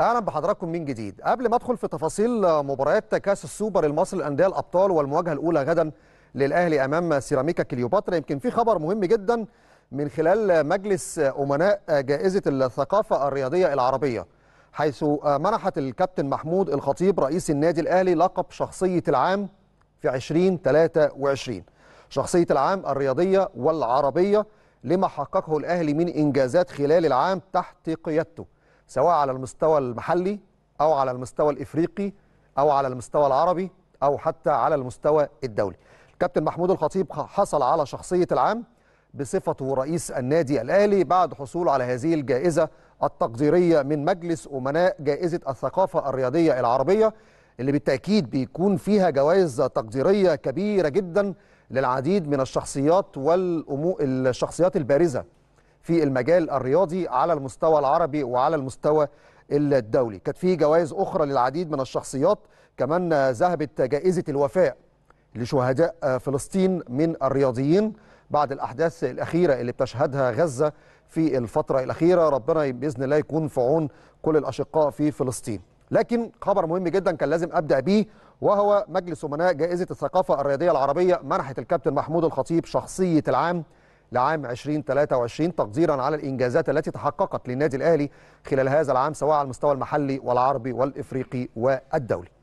اهلا بحضراتكم من جديد قبل ما ادخل في تفاصيل مباريات كاس السوبر المصري للانديه الابطال والمواجهه الاولى غدا للاهلي امام سيراميكا كليوباترا يمكن في خبر مهم جدا من خلال مجلس امناء جائزه الثقافه الرياضيه العربيه حيث منحت الكابتن محمود الخطيب رئيس النادي الاهلي لقب شخصيه العام في 2023 شخصيه العام الرياضيه والعربيه لما حققه الاهلي من انجازات خلال العام تحت قيادته سواء على المستوى المحلي أو على المستوى الإفريقي أو على المستوى العربي أو حتى على المستوى الدولي الكابتن محمود الخطيب حصل على شخصية العام بصفته رئيس النادي الأهلي بعد حصوله على هذه الجائزة التقديرية من مجلس أمناء جائزة الثقافة الرياضية العربية اللي بالتأكيد بيكون فيها جوائز تقديرية كبيرة جدا للعديد من الشخصيات الشخصيات البارزة في المجال الرياضي على المستوى العربي وعلى المستوى الدولي كانت في جوائز أخرى للعديد من الشخصيات كمان ذهبت جائزة الوفاء لشهداء فلسطين من الرياضيين بعد الأحداث الأخيرة اللي بتشهدها غزة في الفترة الأخيرة ربنا بإذن الله يكون في عون كل الأشقاء في فلسطين لكن خبر مهم جدا كان لازم أبدأ بيه وهو مجلس أمناء جائزة الثقافة الرياضية العربية منحت الكابتن محمود الخطيب شخصية العام لعام 2023 تقديرا على الإنجازات التي تحققت للنادي الأهلي خلال هذا العام سواء على المستوى المحلي والعربي والإفريقي والدولي